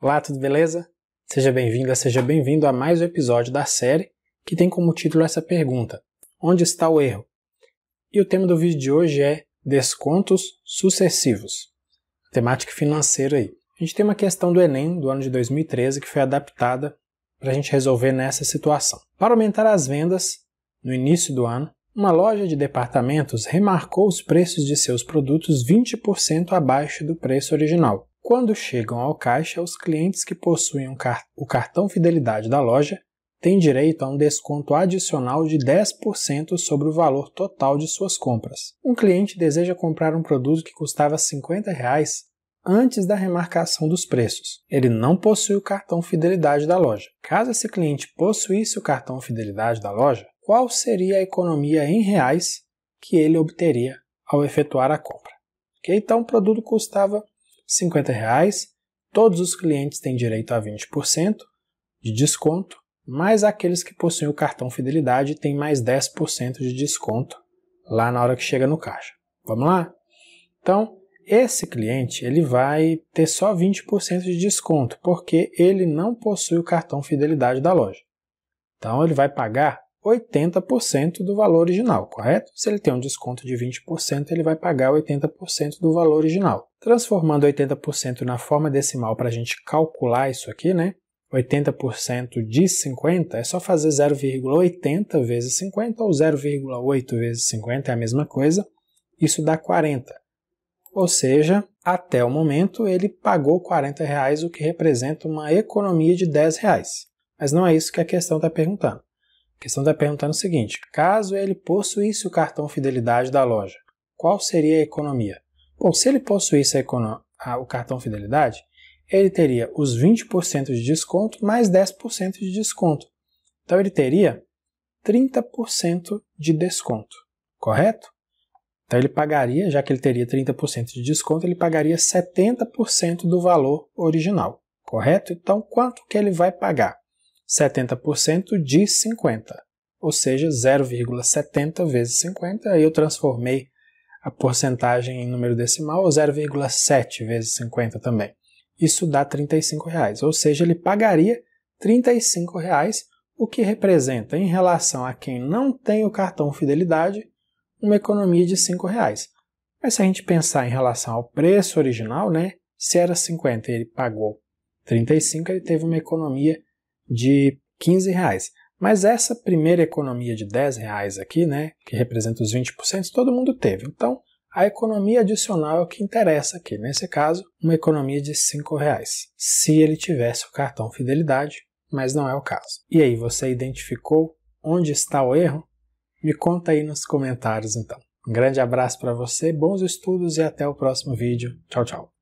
Olá, tudo beleza? Seja bem-vinda, seja bem-vindo a mais um episódio da série que tem como título essa pergunta: Onde está o erro? E o tema do vídeo de hoje é descontos sucessivos. Temática financeira aí. A gente tem uma questão do Enem do ano de 2013 que foi adaptada para a gente resolver nessa situação. Para aumentar as vendas, no início do ano, uma loja de departamentos remarcou os preços de seus produtos 20% abaixo do preço original. Quando chegam ao caixa, os clientes que possuem um car o cartão fidelidade da loja têm direito a um desconto adicional de 10% sobre o valor total de suas compras. Um cliente deseja comprar um produto que custava R$ 50 reais antes da remarcação dos preços. Ele não possui o cartão fidelidade da loja. Caso esse cliente possuísse o cartão fidelidade da loja, qual seria a economia em reais que ele obteria ao efetuar a compra? Okay? Então, o produto custava 50 reais, todos os clientes têm direito a 20% de desconto, mas aqueles que possuem o cartão Fidelidade têm mais 10% de desconto lá na hora que chega no caixa. Vamos lá? Então, esse cliente ele vai ter só 20% de desconto, porque ele não possui o cartão Fidelidade da loja. Então, ele vai pagar 80% do valor original, correto? Se ele tem um desconto de 20%, ele vai pagar 80% do valor original. Transformando 80% na forma decimal para a gente calcular isso aqui, né? 80% de 50 é só fazer 0,80 vezes 50 ou 0,8 vezes 50 é a mesma coisa. Isso dá 40. Ou seja, até o momento ele pagou 40 reais, o que representa uma economia de 10 reais. Mas não é isso que a questão está perguntando. A questão está perguntando é o seguinte: caso ele possuísse o cartão fidelidade da loja, qual seria a economia? Bom, se ele possuísse a, a, o cartão fidelidade, ele teria os 20% de desconto mais 10% de desconto. Então ele teria 30% de desconto, correto? Então ele pagaria, já que ele teria 30% de desconto, ele pagaria 70% do valor original, correto? Então quanto que ele vai pagar? 70% de 50, ou seja, 0,70 vezes 50, aí eu transformei a porcentagem em número decimal, ou 0,7 vezes 50 também. Isso dá R$ reais, ou seja, ele pagaria R$ reais, o que representa, em relação a quem não tem o cartão fidelidade, uma economia de R$ Reais. Mas se a gente pensar em relação ao preço original, né, se era 50 e ele pagou 35, ele teve uma economia de 15 reais. Mas essa primeira economia de 10 reais aqui, né, que representa os 20%, todo mundo teve. Então, a economia adicional é o que interessa aqui. Nesse caso, uma economia de 5 reais, se ele tivesse o cartão Fidelidade, mas não é o caso. E aí, você identificou onde está o erro? Me conta aí nos comentários, então. Um grande abraço para você, bons estudos e até o próximo vídeo. Tchau, tchau.